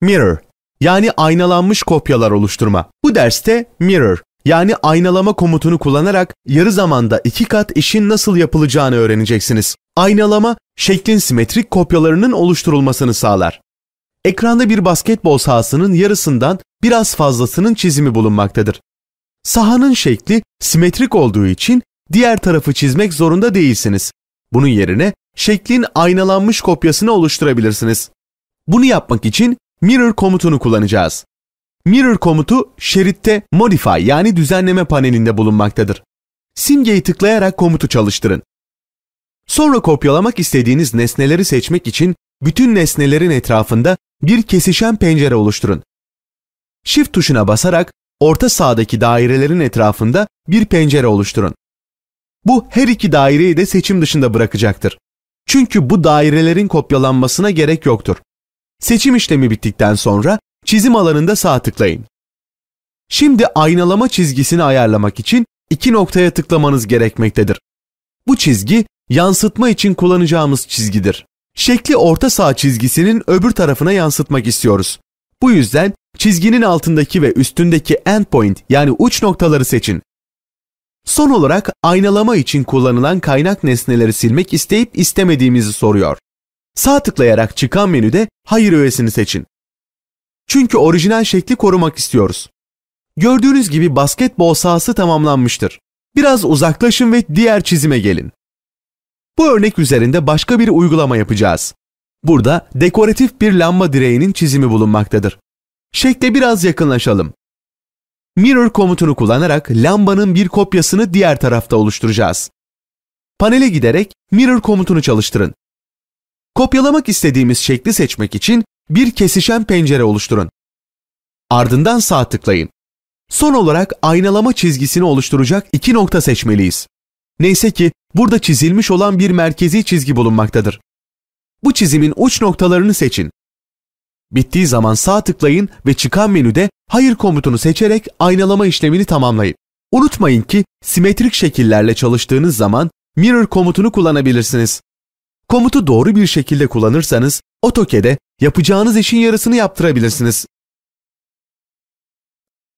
mirror yani aynalanmış kopyalar oluşturma. Bu derste mirror yani aynalama komutunu kullanarak yarı zamanda iki kat işin nasıl yapılacağını öğreneceksiniz. Aynalama şeklin simetrik kopyalarının oluşturulmasını sağlar. Ekranda bir basketbol sahasının yarısından biraz fazlasının çizimi bulunmaktadır. Sahanın şekli simetrik olduğu için diğer tarafı çizmek zorunda değilsiniz. Bunun yerine şeklin aynalanmış kopyasını oluşturabilirsiniz. Bunu yapmak için mirror komutunu kullanacağız. Mirror komutu şeritte modify yani düzenleme panelinde bulunmaktadır. Simgeyi tıklayarak komutu çalıştırın. Sonra kopyalamak istediğiniz nesneleri seçmek için bütün nesnelerin etrafında bir kesişen pencere oluşturun. Shift tuşuna basarak orta sağdaki dairelerin etrafında bir pencere oluşturun. Bu her iki daireyi de seçim dışında bırakacaktır. Çünkü bu dairelerin kopyalanmasına gerek yoktur. Seçim işlemi bittikten sonra çizim alanında sağ tıklayın. Şimdi aynalama çizgisini ayarlamak için iki noktaya tıklamanız gerekmektedir. Bu çizgi yansıtma için kullanacağımız çizgidir. Şekli orta sağ çizgisinin öbür tarafına yansıtmak istiyoruz. Bu yüzden çizginin altındaki ve üstündeki endpoint yani uç noktaları seçin. Son olarak aynalama için kullanılan kaynak nesneleri silmek isteyip istemediğimizi soruyor. Sağ tıklayarak çıkan menüde hayır öğesini seçin. Çünkü orijinal şekli korumak istiyoruz. Gördüğünüz gibi basketbol sahası tamamlanmıştır. Biraz uzaklaşın ve diğer çizime gelin. Bu örnek üzerinde başka bir uygulama yapacağız. Burada dekoratif bir lamba direğinin çizimi bulunmaktadır. Şekle biraz yakınlaşalım. Mirror komutunu kullanarak lambanın bir kopyasını diğer tarafta oluşturacağız. Panele giderek mirror komutunu çalıştırın. Kopyalamak istediğimiz şekli seçmek için bir kesişen pencere oluşturun. Ardından sağ tıklayın. Son olarak aynalama çizgisini oluşturacak iki nokta seçmeliyiz. Neyse ki burada çizilmiş olan bir merkezi çizgi bulunmaktadır. Bu çizimin uç noktalarını seçin. Bittiği zaman sağ tıklayın ve çıkan menüde hayır komutunu seçerek aynalama işlemini tamamlayın. Unutmayın ki simetrik şekillerle çalıştığınız zaman mirror komutunu kullanabilirsiniz. Komutu doğru bir şekilde kullanırsanız AutoCAD'e yapacağınız işin yarısını yaptırabilirsiniz.